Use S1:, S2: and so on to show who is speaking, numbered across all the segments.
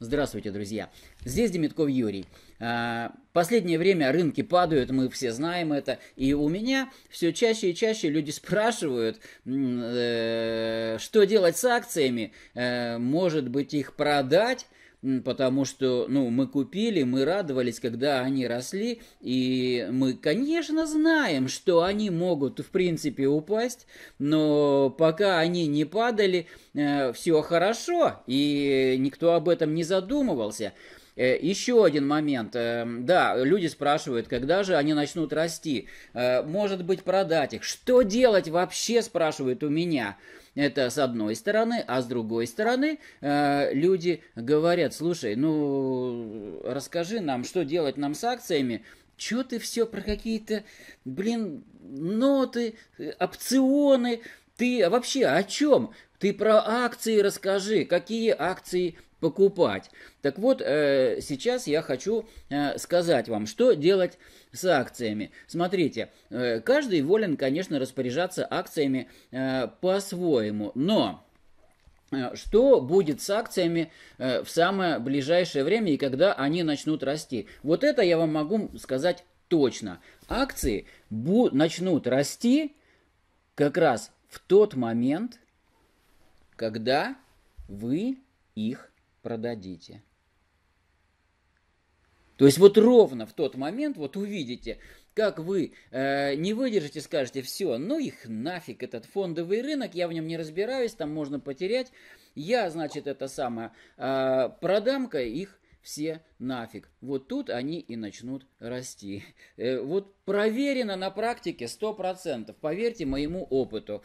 S1: Здравствуйте, друзья! Здесь Демитков Юрий. А, последнее время рынки падают, мы все знаем это. И у меня все чаще и чаще люди спрашивают, э, что делать с акциями. Э, может быть, их продать? потому что, ну, мы купили, мы радовались, когда они росли, и мы, конечно, знаем, что они могут, в принципе, упасть, но пока они не падали, э, все хорошо, и никто об этом не задумывался. Э, Еще один момент. Эм, да, люди спрашивают, когда же они начнут расти. Э, может быть, продать их. Что делать вообще, спрашивают у меня. Это с одной стороны, а с другой стороны э, люди говорят, слушай, ну расскажи нам, что делать нам с акциями, Чё ты все про какие-то, блин, ноты, опционы? Ты вообще о чем? Ты про акции расскажи. Какие акции покупать. Так вот, э, сейчас я хочу э, сказать вам, что делать с акциями. Смотрите, э, каждый волен, конечно, распоряжаться акциями по-своему, но что будет с акциями в самое ближайшее время и когда они начнут расти. Вот это я вам могу сказать точно. Акции начнут расти как раз в тот момент, когда вы их продадите. То есть вот ровно в тот момент, вот увидите, как вы э, не выдержите, скажете, все, ну их нафиг, этот фондовый рынок, я в нем не разбираюсь, там можно потерять. Я, значит, это самое, э, продам-ка их все нафиг. Вот тут они и начнут расти. Э, вот проверено на практике 100%, поверьте моему опыту.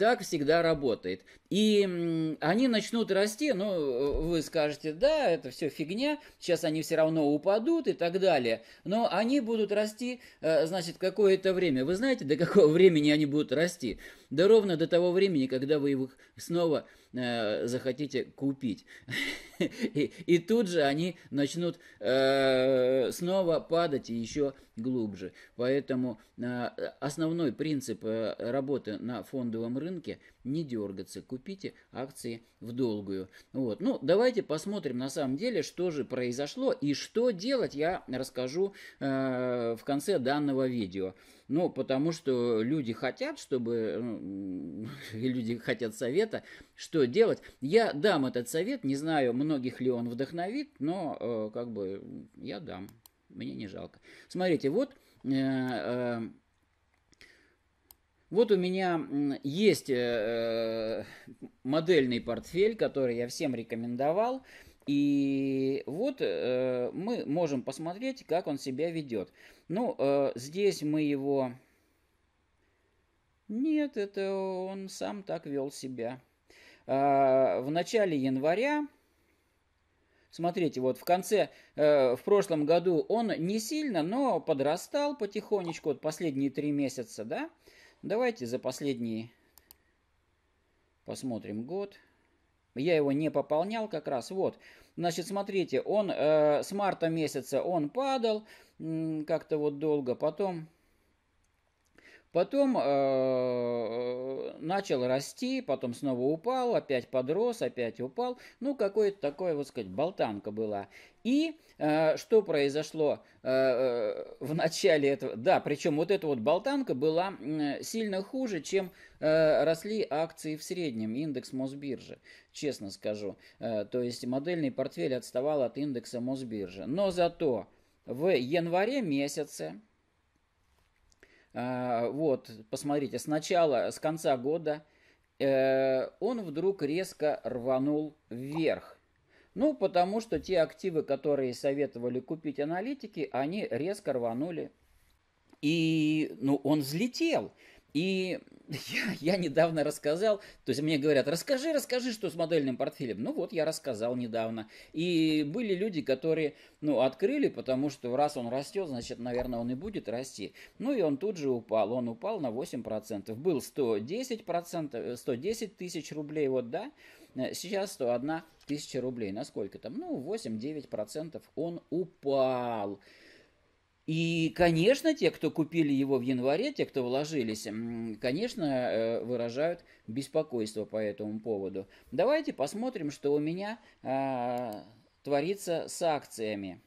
S1: Так всегда работает. И они начнут расти, ну, э, вы скажете, да, это все фигня, сейчас они все равно упадут и так далее. Но они будут расти, э, значит, какое-то время. Вы знаете, до какого времени они будут расти? Да ровно до того времени, когда вы их снова э, захотите купить. И, и тут же они начнут э, снова падать и еще глубже. Поэтому э, основной принцип э, работы на фондовом рынке не дергаться. Купите акции в долгую. Вот. Ну, давайте посмотрим на самом деле, что же произошло и что делать, я расскажу э, в конце данного видео. Ну, потому что люди хотят, чтобы... Ну, люди хотят совета, что делать. Я дам этот совет, не знаю, многих ли он вдохновит, но э, как бы я дам. Мне не жалко. Смотрите, вот... Э, э, вот у меня есть э, модельный портфель, который я всем рекомендовал. И вот э, мы можем посмотреть, как он себя ведет. Ну, э, здесь мы его... Нет, это он сам так вел себя. Э, в начале января, смотрите, вот в конце, э, в прошлом году он не сильно, но подрастал потихонечку, вот последние три месяца, да? Давайте за последние, посмотрим, год. Год. Я его не пополнял как раз, вот. Значит, смотрите, он э, с марта месяца он падал, как-то вот долго, потом Потом э, начал расти, потом снова упал, опять подрос, опять упал. Ну, какое то такое, вот сказать, болтанка была. И э, что произошло э, э в начале этого? Да, причем вот эта вот болтанка была э, сильно хуже, чем э, росли акции в среднем, индекс Мосбиржи, честно скажу. Э, то есть модельный портфель отставал от индекса Мосбиржи. Но зато в январе месяце а, вот, посмотрите, с начала, с конца года э, он вдруг резко рванул вверх. Ну, потому что те активы, которые советовали купить аналитики, они резко рванули. И, ну, он взлетел. И я, я недавно рассказал, то есть мне говорят, расскажи, расскажи, что с модельным портфелем. Ну вот, я рассказал недавно. И были люди, которые, ну, открыли, потому что раз он растет, значит, наверное, он и будет расти. Ну и он тут же упал, он упал на 8%. Был 110%, 110 э, тысяч рублей, вот да, э, сейчас 101 тысяча рублей. Насколько там? Ну, 8-9% он упал. И, конечно, те, кто купили его в январе, те, кто вложились, конечно, э, выражают беспокойство по этому поводу. Давайте посмотрим, что у меня а, творится с акциями.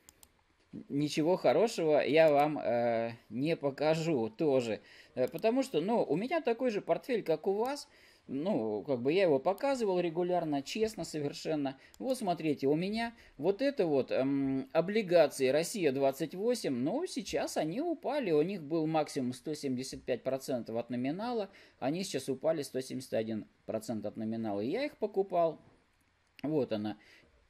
S1: Ничего хорошего я вам э, не покажу тоже. Э, потому что, ну, у меня такой же портфель, как у вас ну, как бы я его показывал регулярно, честно совершенно. Вот смотрите, у меня вот это вот эм, облигации Россия-28, ну, сейчас они упали. У них был максимум 175% от номинала, они сейчас упали 171% от номинала. И я их покупал. Вот она.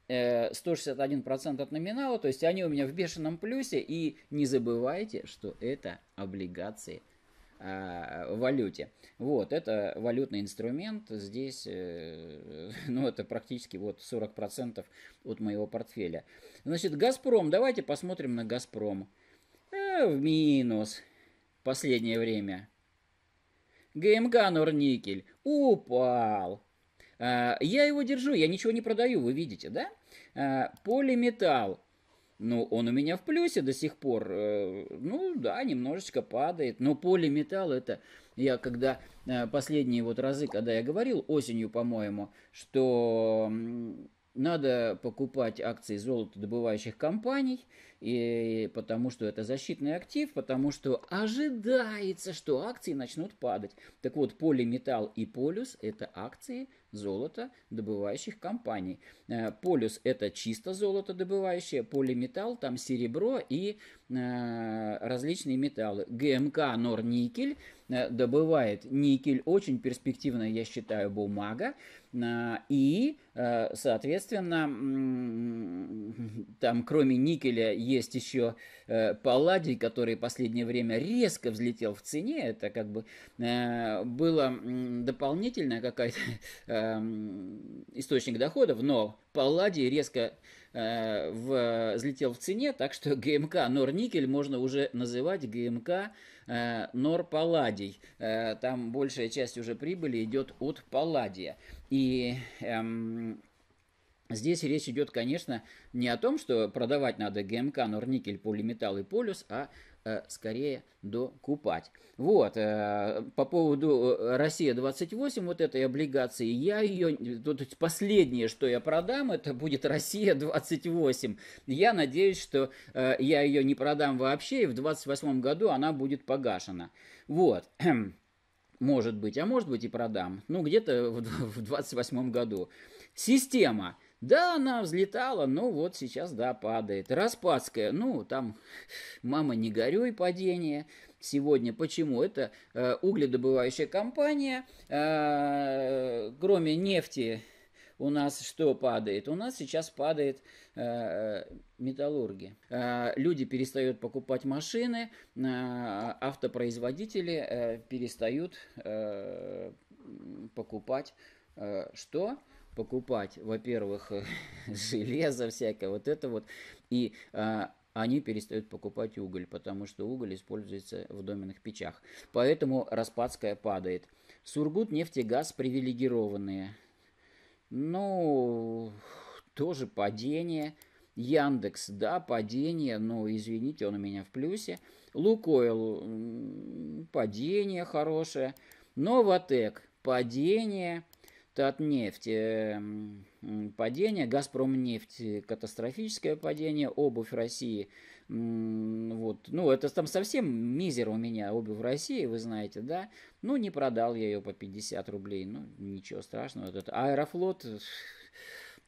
S1: 161% э, от номинала, то есть они у меня в бешеном плюсе, и не забывайте, что это облигации – а, валюте. Вот, это валютный инструмент, здесь, э, ну, это практически вот 40% от моего портфеля. Значит, «Газпром», давайте посмотрим на «Газпром». Э, в минус последнее время. ГМК «Норникель» упал. А, я его держу, я ничего не продаю, вы видите, да? А, Полиметалл ну, он у меня в плюсе до сих пор. Э, ну, да, немножечко падает. Но полиметалл это... Я когда э, последние вот разы, когда я говорил осенью, по-моему, что надо покупать акции золотодобывающих компаний, и, потому что это защитный актив, потому что ожидается, что акции начнут падать. Так вот, полиметалл и полюс – это акции золото добывающих компаний. Э, полюс – это чисто золото добывающее, полиметалл, там серебро и э, различные металлы. ГМК Норникель э, добывает никель, очень перспективная, я считаю, бумага, и, соответственно, там кроме никеля есть еще Э, Палладий, который последнее время резко взлетел в цене, это как бы э, было дополнительная какая-то эм, источник доходов, но Палладий резко э, взлетел в цене, так что ГМК Норникель можно уже называть ГМК э, Нор Палладий. там большая часть уже прибыли идет от Палладия. И эм, Здесь речь идет, конечно, не о том, что продавать надо ГМК, норникель, полиметалл и полюс, а э, скорее докупать. Вот, э, по поводу э, «Россия-28», вот этой облигации, я ее, тут последнее, что я продам, это будет «Россия-28». Я надеюсь, что э, я ее не продам вообще, и в 28 году она будет погашена. Вот. Может быть, а может быть и продам. Ну, где-то в 28 году. Система. Да, она взлетала, но ну, вот сейчас, да, падает. Распадская, ну, там, мама, не горюй, падение сегодня. Почему? Это э, угледобывающая компания. Э, кроме нефти у нас что падает? У нас сейчас падает э, металлурги. Э, люди перестают покупать машины, э, автопроизводители э, перестают э, покупать э, что? покупать, во-первых, э, железо всякое, вот это вот. И а, они перестают покупать уголь, потому что уголь используется в доменных печах. Поэтому Распадская падает. Сургут, нефть и газ привилегированные. Ну, тоже падение. Яндекс, да, падение, но, извините, он у меня в плюсе. Лукойл, падение хорошее. Новотек, падение. Татнефть падение, Газпром нефть катастрофическое падение, обувь России, вот, ну это там совсем мизер у меня, обувь России, вы знаете, да, ну не продал я ее по 50 рублей, ну ничего страшного, этот Аэрофлот, э,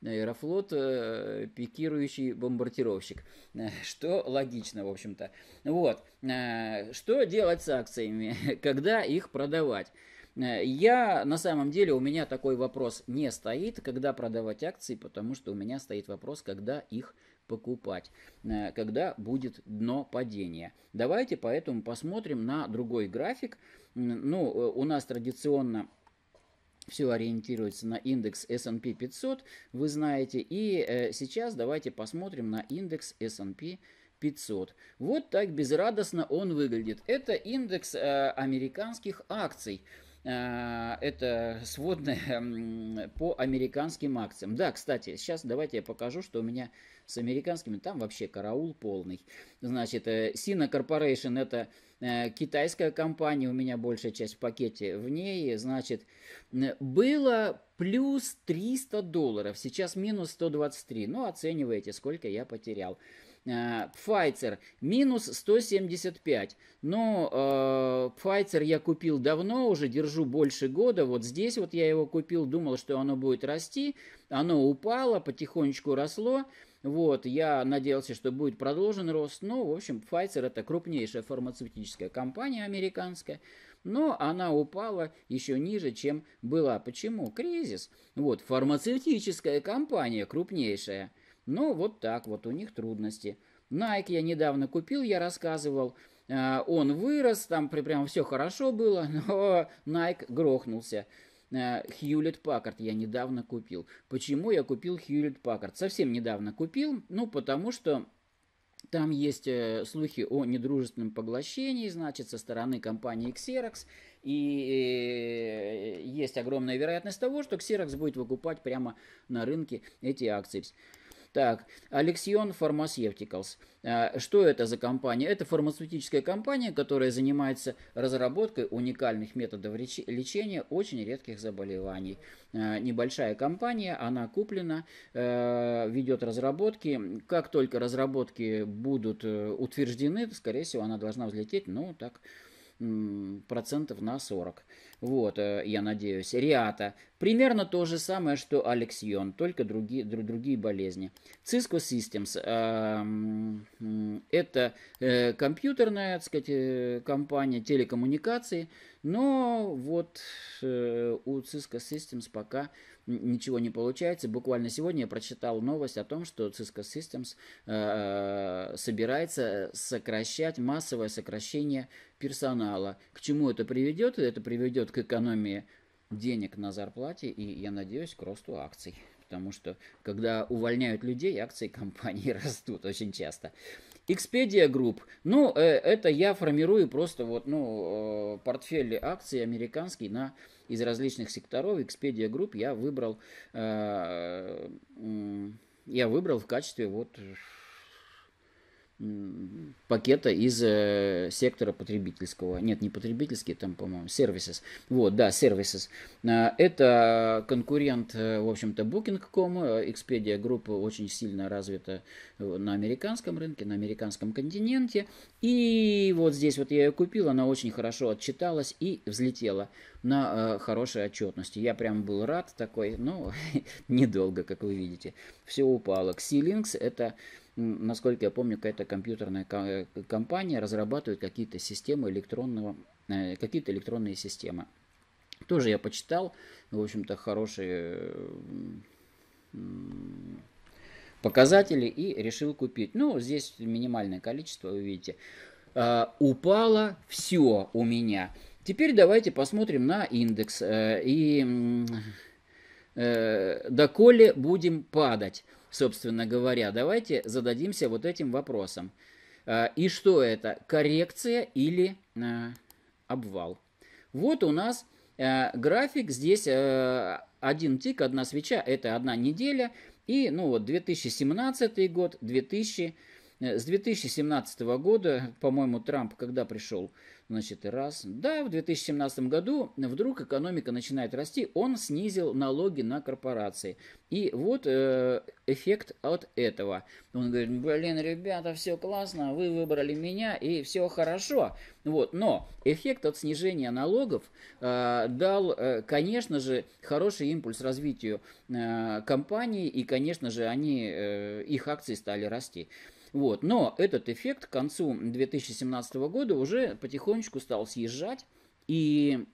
S1: Аэрофлот э, пикирующий бомбардировщик, что логично, в общем-то. Вот, э, что делать с акциями, когда их продавать? Э, я, на самом деле, у меня такой вопрос не стоит, когда продавать акции, потому что у меня стоит вопрос, когда их покупать, э, когда будет дно падения. Давайте поэтому посмотрим на другой график. Ну, э, у нас традиционно все ориентируется на индекс S&P 500, вы знаете. И сейчас давайте посмотрим на индекс S&P 500. Вот так безрадостно он выглядит. Это индекс американских акций. А, это сводная по американским акциям. Да, кстати, сейчас давайте я покажу, что у меня с американскими, там вообще караул полный. Значит, Sina э, Corporation это э, китайская компания, у меня большая часть в пакете в ней, значит, было плюс 300 долларов, сейчас минус 123, ну, оцениваете, сколько я потерял. Э, Pfizer минус 175. Но ну, э, Pfizer я купил давно уже, держу больше года. Вот здесь вот я его купил, думал, что оно будет расти. Оно упало, потихонечку росло. Вот, я надеялся, что будет продолжен рост. Ну, в общем, Pfizer это крупнейшая фармацевтическая компания американская. Но она упала еще ниже, чем была. Почему? Кризис. Вот, фармацевтическая компания крупнейшая ну вот так вот у них трудности. Nike я недавно купил, я рассказывал. А, он вырос, там прям все хорошо было, но Nike грохнулся. А, Хьюлит Паккарт я недавно купил. Почему я купил Хьюлит Паккарт? Совсем недавно купил, ну потому что там есть э, слухи о недружественном поглощении, значит, со стороны компании Xerox. И э, есть огромная вероятность того, что Xerox будет выкупать прямо на рынке эти акции. Так, Алексион Pharmaceuticals. А, что это за компания? Это фармацевтическая компания, которая занимается разработкой уникальных методов лечения очень редких заболеваний. А, небольшая компания, она куплена, э, ведет разработки. Как только разработки будут э, утверждены, скорее всего, она должна взлететь, ну, так, процентов на 40. Вот, э, я надеюсь. Риата. Примерно то же самое, что Алексион, только другие, другие болезни. Cisco Systems. Эм, это э, компьютерная, так сказать, э, компания телекоммуникации, но вот у Cisco Systems пока ничего не получается. Буквально сегодня я прочитал новость о том, что Cisco Systems э, э, собирается сокращать, массовое сокращение персонала. К чему это приведет? Это приведет к экономии денег на зарплате и, я надеюсь, к росту акций. Потому что, когда увольняют людей, акции компании растут очень часто. Expedia Group. Ну, э, это я формирую просто вот, ну, э, портфель акций американский на из различных секторов Expedia Group я выбрал, э, я выбрал в качестве вот пакета из э, сектора потребительского. Нет, не потребительский, там, по-моему, сервисы. Вот, да, сервисы. А, это конкурент, э, в общем-то, Booking.com. Expedia Group очень сильно развита на американском рынке, на американском континенте. И вот здесь вот я ее купил, она очень хорошо отчиталась и взлетела на э, хорошей отчетности. Я прям был рад такой, но недолго, как вы видите. Все упало. Xilinx это насколько я помню, какая-то компьютерная э, компания разрабатывает какие-то системы электронного, э, какие-то электронные системы. Тоже я почитал, в общем-то, хорошие э, показатели и решил купить. Ну, здесь минимальное количество, вы видите. А, упало все у меня. Теперь давайте посмотрим на индекс и доколе будем падать собственно говоря. Давайте зададимся вот этим вопросом. А, и что это, коррекция или а, обвал? Вот у нас а, график, здесь один тик, одна свеча, это одна неделя. И ну вот 2017 год, 2000 Э, с 2017 года, по-моему, Трамп когда пришел, значит, раз. Да, в 2017 году вдруг экономика начинает расти, он снизил налоги на корпорации. И вот э, эффект от этого. Он говорит, блин, ребята, все классно, вы выбрали меня и все хорошо. Вот, но эффект от снижения налогов э, дал, э, конечно же, хороший импульс развитию э, компании и, конечно же, они, э, их акции стали расти. Вот. Но этот эффект к концу 2017 года уже потихонечку стал съезжать, и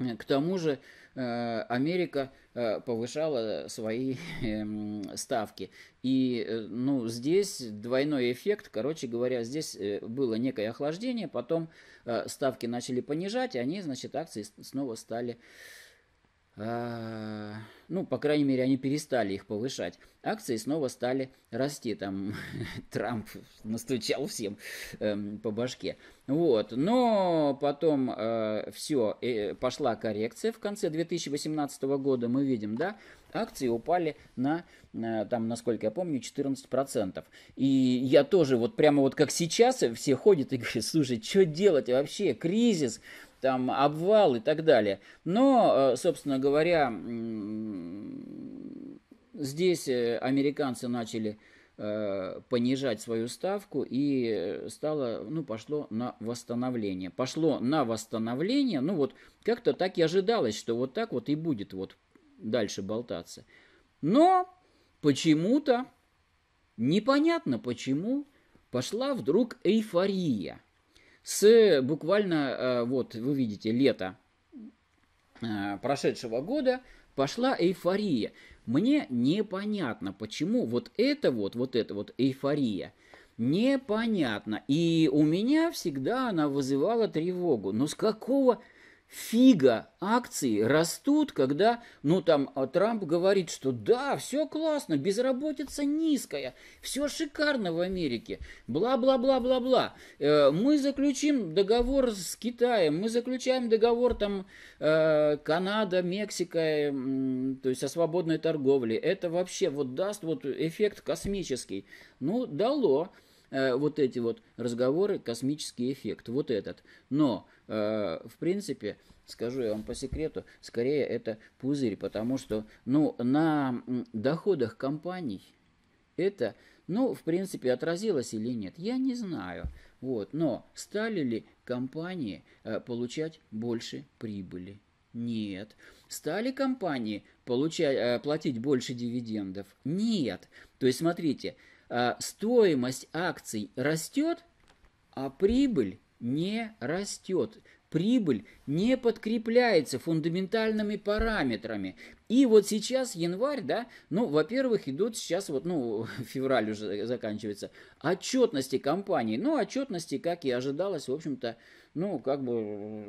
S1: э, к тому же э, Америка э, повышала свои эм, ставки. И ну, здесь двойной эффект, короче говоря, здесь было некое охлаждение, потом ставки начали понижать, и они, значит, акции снова стали а, ну, по крайней мере, они перестали их повышать. Акции снова стали расти, там Трамп настучал всем э, по башке. Вот, но потом э, все, э, пошла коррекция в конце 2018 года, мы видим, да, акции упали на, э, там, насколько я помню, 14%. И я тоже вот прямо вот как сейчас все ходят и говорят, слушай, что делать вообще, кризис, там обвал и так далее. Но, э, собственно говоря, здесь э, американцы начали э, понижать свою ставку и стало, ну, пошло на восстановление. Пошло на восстановление, ну, вот как-то так и ожидалось, что вот так вот и будет вот дальше болтаться. Но почему-то, непонятно почему, пошла вдруг эйфория – с буквально, э, вот вы видите, лето э, прошедшего года пошла эйфория. Мне непонятно, почему вот это вот, вот это вот эйфория – непонятно. И у меня всегда она вызывала тревогу. Но с какого фига акции растут, когда, ну там, а, Трамп говорит, что да, все классно, безработица низкая, все шикарно в Америке, бла-бла-бла-бла-бла. Э, мы заключим договор с Китаем, мы заключаем договор там э, Канада, Мексика, э, то есть о свободной торговле. Это вообще вот даст вот эффект космический. Ну, дало вот эти вот разговоры, космический эффект, вот этот. Но Э, в принципе, скажу я вам по секрету, скорее это пузырь, потому что, ну, на доходах компаний это, ну, в принципе, отразилось или нет, я не знаю. Вот, но стали ли компании э, получать больше прибыли? Нет. Стали компании получать, э, платить больше дивидендов? Нет. То есть, смотрите, стоимость акций растет, а прибыль не растет, прибыль не подкрепляется фундаментальными параметрами. И вот сейчас январь, да, ну, во-первых, идут сейчас, вот, ну, февраль уже заканчивается, отчетности компании. Ну, отчетности, как и ожидалось, в общем-то, ну, как бы,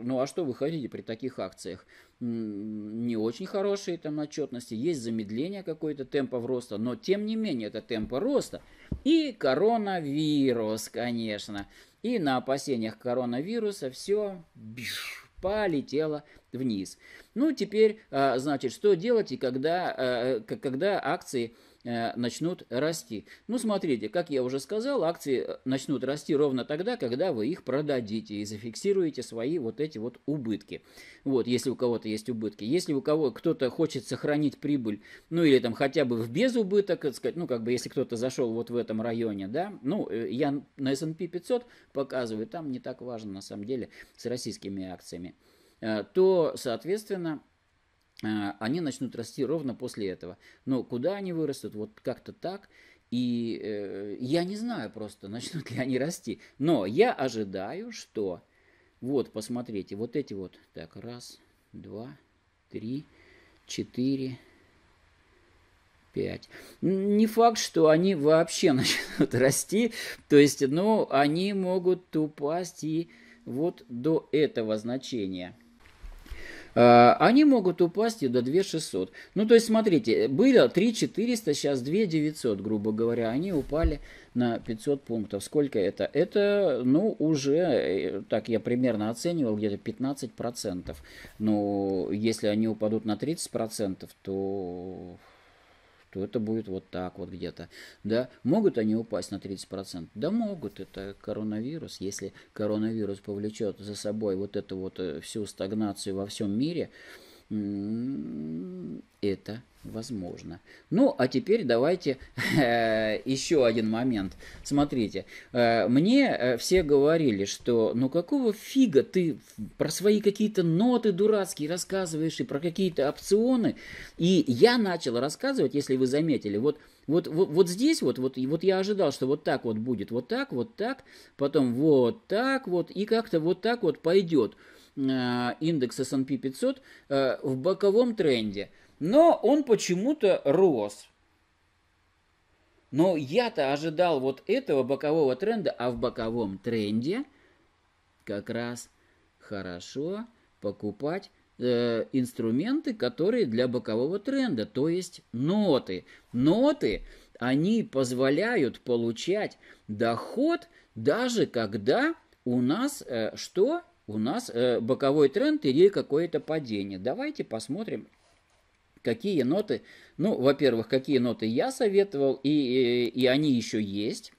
S1: ну, а что вы хотите при таких акциях? Не очень хорошие там отчетности, есть замедление какое-то темпов роста, но, тем не менее, это темпы роста. И коронавирус, конечно. И на опасениях коронавируса все биш, полетело вниз. Ну, теперь, а, значит, что делать и когда, а, э, когда акции Э, начнут расти. Ну, смотрите, как я уже сказал, акции э, начнут расти ровно тогда, когда вы их продадите и зафиксируете свои вот эти вот убытки. Вот, если у кого-то есть убытки. Если у кого кто-то хочет сохранить прибыль, ну, или там хотя бы в безубыток, так сказать, ну, как бы если кто-то зашел вот в этом районе, да, ну, э, я на S&P 500 показываю, там не так важно на самом деле с российскими акциями, то, соответственно, а, они начнут расти ровно после этого. Но куда они вырастут, вот как-то так. И э, я не знаю просто, начнут ли они расти. Но я ожидаю, что... Вот, посмотрите, вот эти вот... Так, раз, два, три, четыре, пять. Не факт, что они вообще начнут расти. То есть, ну, они могут упасть и вот до этого значения – Э, они могут упасть и до 2600. Ну, то есть, смотрите, было 3400, сейчас 2900, грубо говоря, они упали на 500 пунктов. Сколько это? Это, ну, уже, э, так я примерно оценивал, где-то 15%. Ну, если они упадут на 30%, то то это будет вот так вот где-то. Да? Могут они упасть на 30%? Да могут, это коронавирус. Если коронавирус повлечет за собой вот эту вот э, всю стагнацию во всем мире, это возможно. Ну, а теперь давайте э, еще один момент. Смотрите, э, мне э, все говорили, что ну какого фига ты про свои какие-то ноты дурацкие рассказываешь и про какие-то опционы. И я начал рассказывать, если вы заметили, вот вот, вот, вот здесь вот, вот, вот я ожидал, что вот так вот будет, вот так, вот так, потом вот так вот, и как-то вот так вот пойдет. Э, индекс S&P 500 э, в боковом тренде. Но он почему-то рос. Но я-то ожидал вот этого бокового тренда, а в боковом тренде как раз хорошо покупать э, инструменты, которые для бокового тренда, то есть ноты. Ноты, они позволяют получать доход даже когда у нас э, что? у нас э, боковой тренд или какое-то падение. Давайте посмотрим, какие ноты, ну, во-первых, какие ноты я советовал, и, и они еще есть.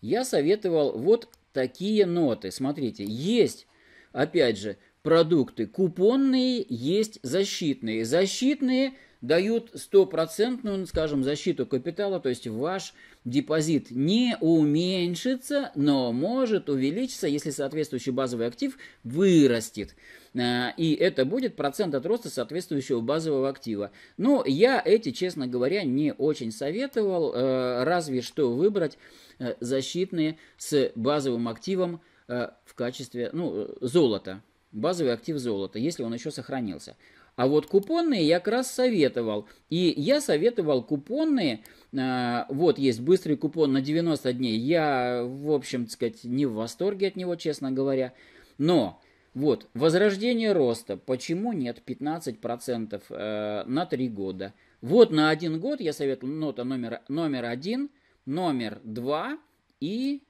S1: Я советовал вот такие ноты. Смотрите, есть, опять же, продукты купонные, есть защитные. Защитные – дают стопроцентную, скажем, защиту капитала, то есть ваш депозит не уменьшится, но может увеличиться, если соответствующий базовый актив вырастет. А, и это будет процент от роста соответствующего базового актива. Но я эти, честно говоря, не очень советовал, э, разве что выбрать э, защитные с базовым активом э, в качестве ну, золота. Базовый актив золота, если он еще сохранился. А вот купонные я как раз советовал. И я советовал купонные, а, вот есть быстрый купон на 90 дней. Я, в общем, так сказать, не в восторге от него, честно говоря. Но вот, возрождение роста. Почему нет 15% э, на 3 года? Вот на один год я советую нота номер, номер 1, номер 2 и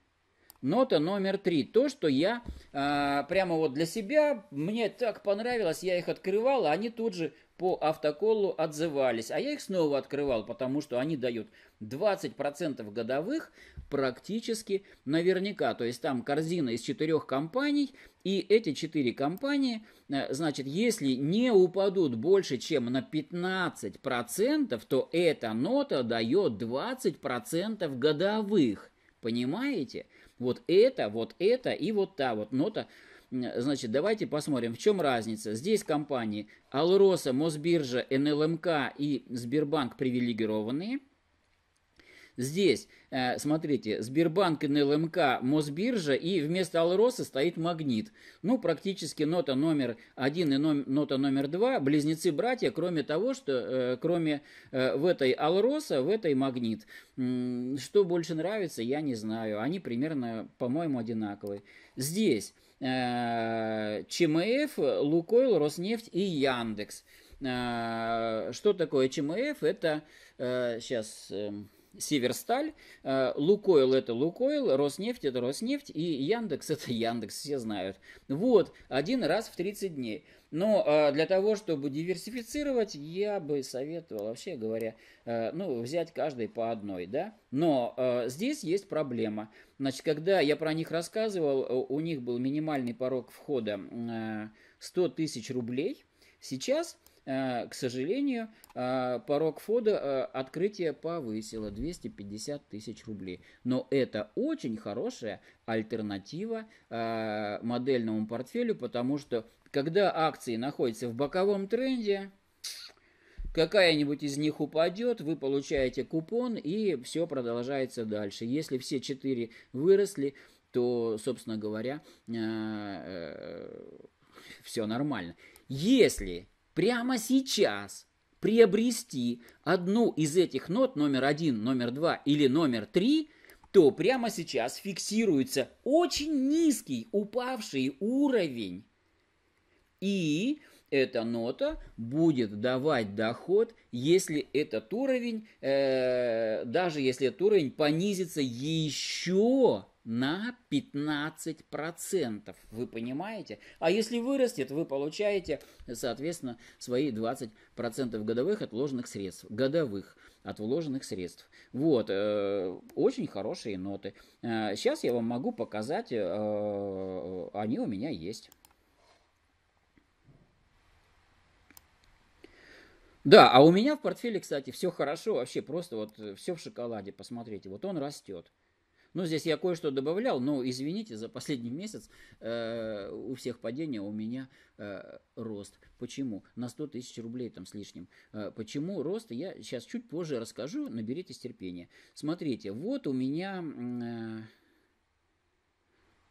S1: Нота номер три. То, что я э, прямо вот для себя, мне так понравилось, я их открывал, а они тут же по автоколлу отзывались. А я их снова открывал, потому что они дают 20% годовых практически наверняка. То есть там корзина из четырех компаний, и эти четыре компании, э, значит, если не упадут больше, чем на 15%, то эта нота дает 20% годовых. Понимаете? Вот это, вот это и вот та вот нота. Значит, давайте посмотрим, в чем разница. Здесь компании Алроса, Мосбиржа, НЛМК и Сбербанк привилегированные – Здесь, э, смотрите, Сбербанк, НЛМК, Мосбиржа и вместо Алроса стоит Магнит. Ну, практически нота номер один и нота номер два близнецы-братья, кроме того, что э, кроме э, в этой Алроса, в этой Магнит. Что больше нравится, я не знаю. Они примерно, по-моему, одинаковые. Здесь ЧМФ, Лукойл, Роснефть и Яндекс. Что такое ЧМФ? Это сейчас эм, Северсталь, э, Лукойл это Лукойл, Роснефть это Роснефть и Яндекс это Яндекс, все знают. Вот, один раз в 30 дней. Но э, для того, чтобы диверсифицировать, я бы советовал, вообще говоря, э, ну, взять каждый по одной, да. Но здесь есть проблема. Значит, когда я про них рассказывал, у них был минимальный порог входа 100 тысяч рублей. Сейчас Э, к сожалению, э, порог входа э, открытия повысило 250 тысяч рублей. Но это очень хорошая альтернатива модельному портфелю, потому что когда акции находятся в боковом тренде, какая-нибудь из них упадет, вы получаете купон и все продолжается дальше. Если все четыре выросли, то, собственно говоря, все нормально. Если прямо сейчас приобрести одну из этих нот, номер один, номер два или номер три, то прямо сейчас фиксируется очень низкий упавший уровень. И эта нота будет давать доход, если этот уровень, э, даже если этот уровень понизится еще на 15%. Вы понимаете? А если вырастет, вы получаете, соответственно, свои 20% годовых от вложенных средств. Годовых от вложенных средств. Вот, э, очень хорошие ноты. Э, сейчас я вам могу показать, э, они у меня есть. Да, а у меня в портфеле, кстати, все хорошо, вообще просто вот все в шоколаде, посмотрите, вот он растет. Но ну, здесь я кое-что добавлял, но извините, за последний месяц э, у всех падение, у меня э, рост. Почему? На 100 тысяч рублей там с лишним. Э, почему рост? Я сейчас чуть позже расскажу, наберитесь терпения. Смотрите, вот у меня... Э,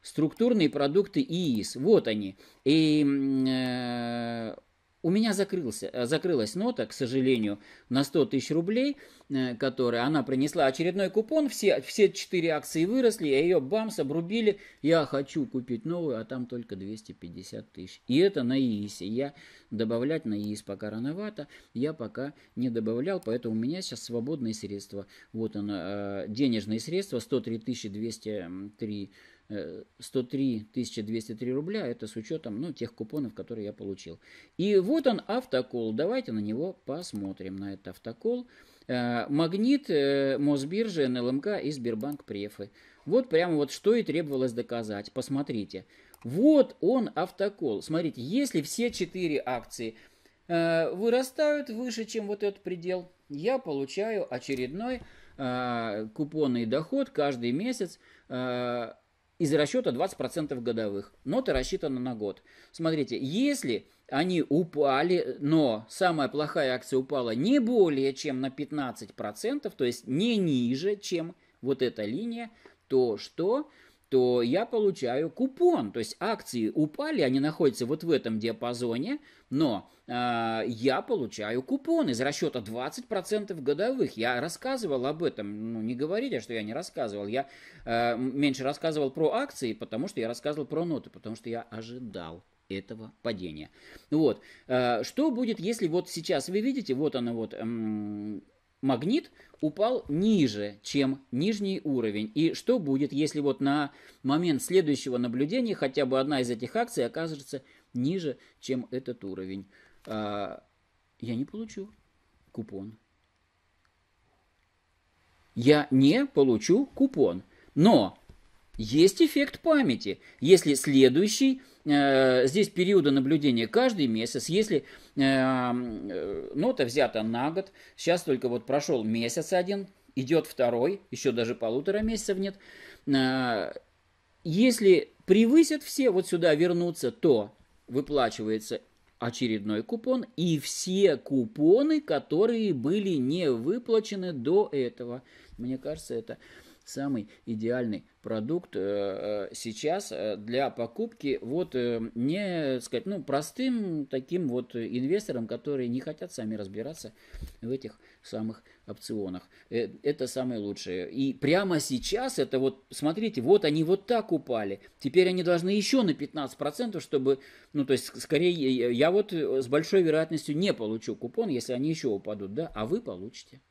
S1: структурные продукты ИИС. Вот они. И э, у меня закрылся, э, закрылась нота, к сожалению, на 100 тысяч рублей, э, которая она принесла очередной купон, все, все 4 акции выросли, а ее бамс обрубили, я хочу купить новую, а там только 250 тысяч. И это на ИИСе, я добавлять на ИИС пока рановато, я пока не добавлял, поэтому у меня сейчас свободные средства, вот она, э, денежные средства, 103 203 103 э, 203 рубля, это с учетом ну, тех купонов, которые я получил. И вот он, автокол. Давайте на него посмотрим, на этот автокол. Э, магнит, э, мосбиржа НЛМК и Сбербанк Префы. Вот прямо вот что и требовалось доказать. Посмотрите. Вот он, автокол. Смотрите, если все четыре акции вырастают выше, чем вот этот предел, я получаю очередной купонный доход каждый месяц из расчета 20% годовых. Нота рассчитана на год. Смотрите, если они упали, но самая плохая акция упала не более чем на 15%, то есть не ниже, чем вот эта линия, то что? то я получаю купон. То есть акции упали, они находятся вот в этом диапазоне, но э, я получаю купон из расчета 20% годовых. Я рассказывал об этом. Ну, не говорите, что я не рассказывал. Я э, меньше рассказывал про акции, потому что я рассказывал про ноты, потому что я ожидал этого падения. Вот. А, что будет, если вот сейчас вы видите, вот она вот магнит упал ниже, чем нижний уровень. И что будет, если вот на момент следующего наблюдения хотя бы одна из этих акций окажется ниже, чем этот уровень? А, я не получу купон. Я не получу купон. Но есть эффект памяти. Если следующий, э, здесь периода наблюдения каждый месяц, если э, нота взята на год, сейчас только вот прошел месяц один, идет второй, еще даже полутора месяцев нет. Э, если превысят все, вот сюда вернутся, то выплачивается очередной купон и все купоны, которые были не выплачены до этого. Мне кажется, это самый идеальный продукт э, э, сейчас э, для покупки вот не сказать ну простым таким вот инвесторам, которые не хотят сами разбираться в этих самых опционах. Это самое лучшее. И прямо сейчас это вот, смотрите, вот они вот так упали. Теперь они должны еще на 15%, чтобы, ну то есть скорее я вот с большой вероятностью не получу купон, если они еще упадут, да, а вы получите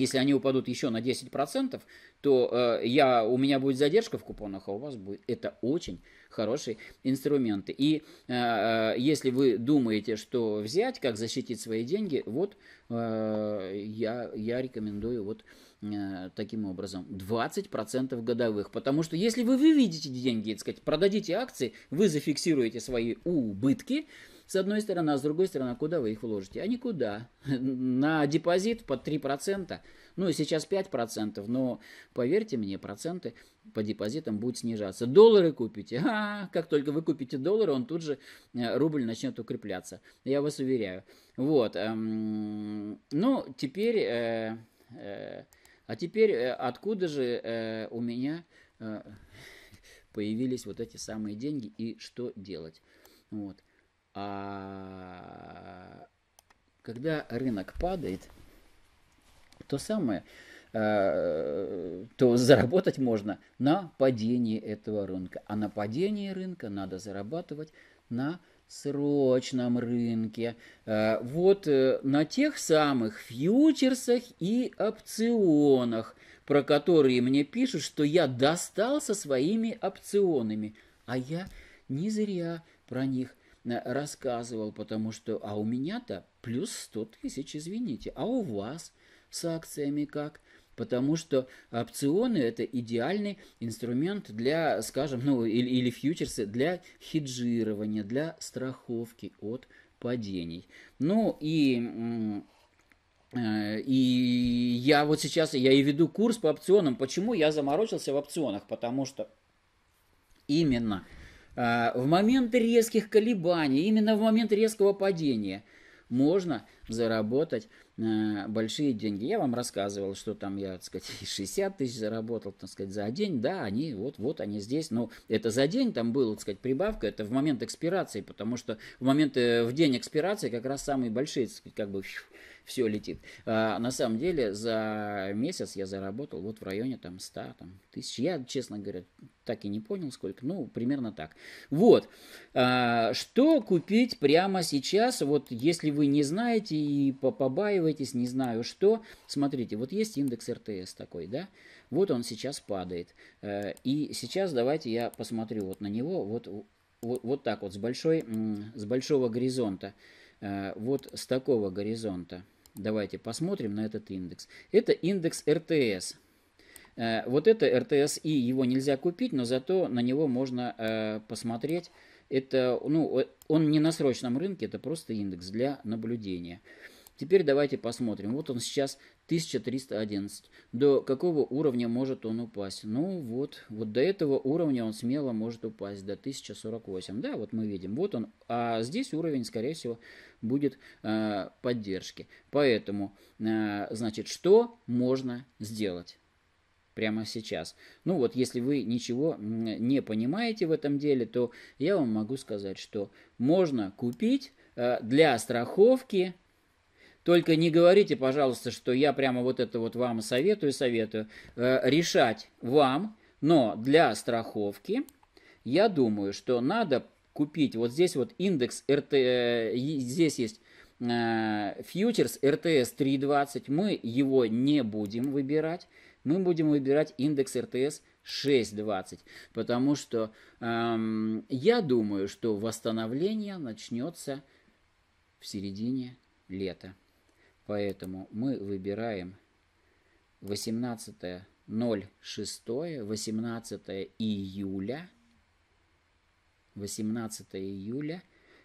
S1: если они упадут еще на 10%, то э, я, у меня будет задержка в купонах, а у вас будет. Это очень хорошие инструменты. И э, э, если вы думаете, что взять, как защитить свои деньги, вот э, я, я рекомендую вот э, таким образом. 20% годовых. Потому что если вы выведете деньги, так сказать, продадите акции, вы зафиксируете свои убытки, с одной стороны, а с другой стороны, а куда вы их вложите? А никуда. На депозит под 3%, ну и сейчас 5%, но поверьте мне, проценты по депозитам будут снижаться. Доллары купите, а как только вы купите доллары, он тут же, э, рубль начнет укрепляться. Я вас уверяю. Вот. Эм, ну, теперь... Э, э, а теперь откуда же у меня появились вот эти самые деньги и что делать? Вот. А когда рынок падает, то самое, а, то заработать можно на падении этого рынка. А на падении рынка надо зарабатывать на срочном рынке. А, вот э, на тех самых фьючерсах и опционах, про которые мне пишут, что я достал со своими опционами. А я не зря про них Э, рассказывал, потому что, а у меня-то плюс 100 тысяч, извините, а у вас с акциями как? Потому что опционы – это идеальный инструмент для, скажем, ну или, или фьючерсы, для хеджирования, для страховки от падений. Ну и э, и я вот сейчас, я и веду курс по опционам. Почему я заморочился в опционах? Потому что именно а, в момент резких колебаний, именно в момент резкого падения можно заработать а, большие деньги. Я вам рассказывал, что там я, так сказать, 60 тысяч заработал, так сказать, за день. Да, они, вот, вот они здесь. Но это за день там была, так сказать, прибавка. Это в момент экспирации, потому что в момент, э, в день экспирации как раз самые большие, так сказать, как бы фью, все летит. А, на самом деле за месяц я заработал вот в районе там 100 там, тысяч. Я, честно говоря, так и не понял сколько. Ну, примерно так. Вот. А, что купить прямо сейчас? Вот если вы не знаете и побаиваетесь, не знаю что. Смотрите, вот есть индекс РТС такой, да? Вот он сейчас падает. Э, и сейчас давайте я посмотрю вот на него. Вот вот, вот так вот с большой с большого горизонта э, вот с такого горизонта Давайте посмотрим на этот индекс. Это индекс РТС. Э, вот это РТСИ, его нельзя купить, но зато на него можно э, посмотреть. Это, ну, он не на срочном рынке, это просто индекс для наблюдения. Теперь давайте посмотрим. Вот он сейчас 1311. До какого уровня может он упасть? Ну вот, вот до этого уровня он смело может упасть, до 1048. Да, вот мы видим, вот он. А здесь уровень, скорее всего, будет э, поддержки. Поэтому, э, значит, что можно сделать? прямо сейчас. Ну вот, если вы ничего не понимаете в этом деле, то я вам могу сказать, что можно купить э, для страховки только не говорите, пожалуйста, что я прямо вот это вот вам советую, советую. Э, решать вам, но для страховки я думаю, что надо купить вот здесь вот индекс РТ, э, здесь есть э, фьючерс РТС 320, мы его не будем выбирать, мы будем выбирать индекс РТС 6.20, потому что эм, я думаю, что восстановление начнется в середине лета. Поэтому мы выбираем 18.06, 18 июля. 18 июля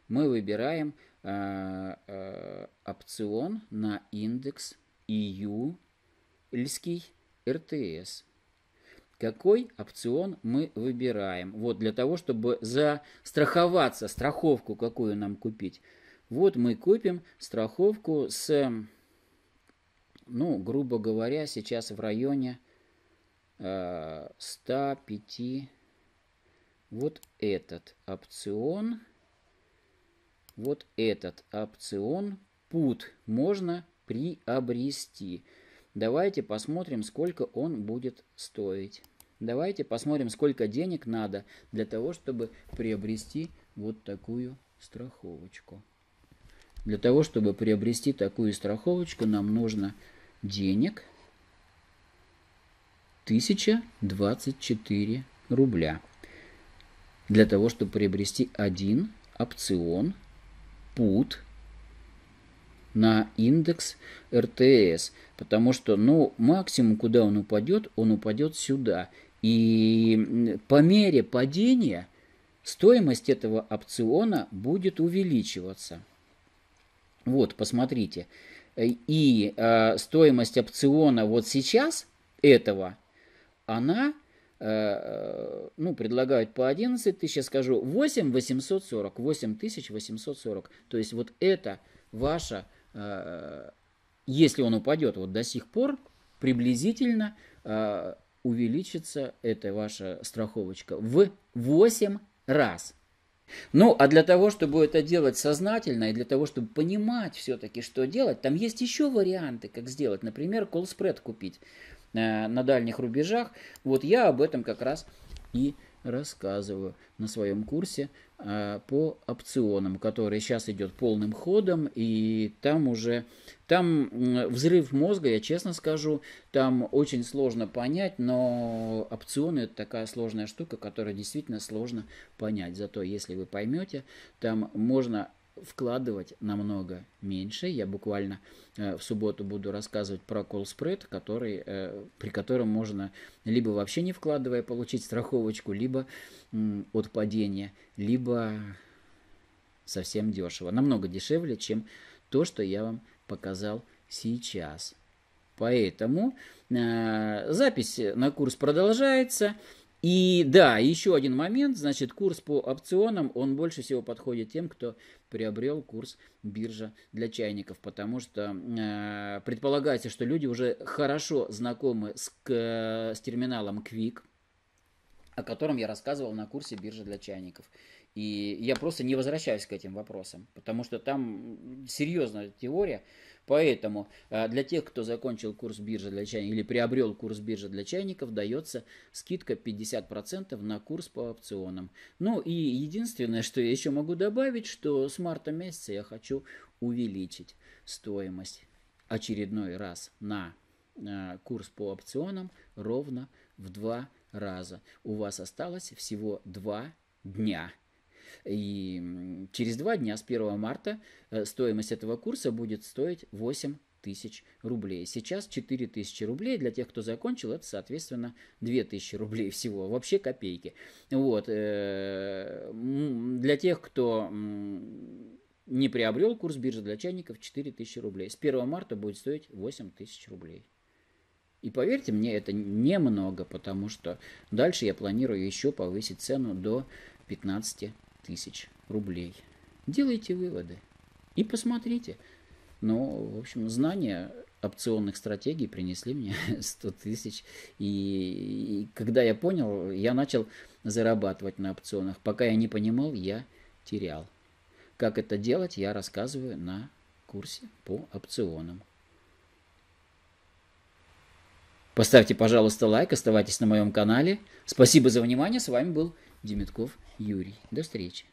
S1: мы выбираем э, э, опцион на индекс июльский РТС. Какой опцион мы выбираем? Вот для того, чтобы застраховаться, страховку какую нам купить – вот мы купим страховку с, ну, грубо говоря, сейчас в районе 105. Э, вот этот опцион, вот этот опцион put можно приобрести. Давайте посмотрим, сколько он будет стоить. Давайте посмотрим, сколько денег надо для того, чтобы приобрести вот такую страховочку. Для того, чтобы приобрести такую страховочку, нам нужно денег 1024 рубля. Для того, чтобы приобрести один опцион пут на индекс РТС. Потому что ну, максимум, куда он упадет, он упадет сюда. И по мере падения стоимость этого опциона будет увеличиваться. Вот, посмотрите. Э, и э, стоимость опциона вот сейчас этого, она, э, ну, предлагают по 11 тысяч, я скажу, 8 840, 8 840. То есть вот это ваша, э, если он упадет вот до сих пор, приблизительно э, увеличится эта ваша страховочка в 8 раз. Ну, а для того, чтобы это делать сознательно и для того, чтобы понимать все-таки, что делать, там есть еще варианты, как сделать. Например, колл-спред купить э, на дальних рубежах. Вот я об этом как раз и рассказываю на своем курсе Э, по опционам, который сейчас идет полным ходом, и там уже, там взрыв мозга, я честно скажу, там очень сложно понять, но опционы это такая сложная штука, которая действительно сложно понять. Зато если вы поймете, там можно вкладывать намного меньше. Я буквально э, в субботу буду рассказывать про колл-спред, который, э, при котором можно либо вообще не вкладывая получить страховочку, либо от падения, либо совсем дешево. Намного дешевле, чем то, что я вам показал сейчас. Поэтому э, запись на курс продолжается. И да, еще один момент, значит, курс по опционам, он больше всего подходит тем, кто приобрел курс биржа для чайников, потому что э, предполагается, что люди уже хорошо знакомы с, к, э, с терминалом Quick, о котором я рассказывал на курсе биржа для чайников. И я просто не возвращаюсь к этим вопросам, потому что там серьезная теория, Поэтому э, для тех, кто закончил курс биржи для чайников или приобрел курс биржи для чайников, дается скидка 50% на курс по опционам. Ну и единственное, что я еще могу добавить, что с марта месяца я хочу увеличить стоимость очередной раз на э, курс по опционам ровно в два раза. У вас осталось всего два дня. И через два дня, с 1 марта, э, стоимость этого курса будет стоить 8 тысяч рублей. Сейчас 4 тысячи рублей. Для тех, кто закончил, это, соответственно, 2 тысячи рублей всего. Вообще копейки. Вот. Э, для тех, кто не приобрел курс биржи для чайников тысячи рублей. С 1 марта будет стоить тысяч рублей. И поверьте мне, это немного, потому что дальше я планирую еще повысить цену до 15 тысяч рублей. Делайте выводы и посмотрите. Но, в общем, знания опционных стратегий принесли мне 100 тысяч. И, и когда я понял, я начал зарабатывать на опционах. Пока я не понимал, я терял. Как это делать, я рассказываю на курсе по опционам. Поставьте, пожалуйста, лайк, оставайтесь на моем канале. Спасибо за внимание, с вами был Демятков Юрий. До встречи.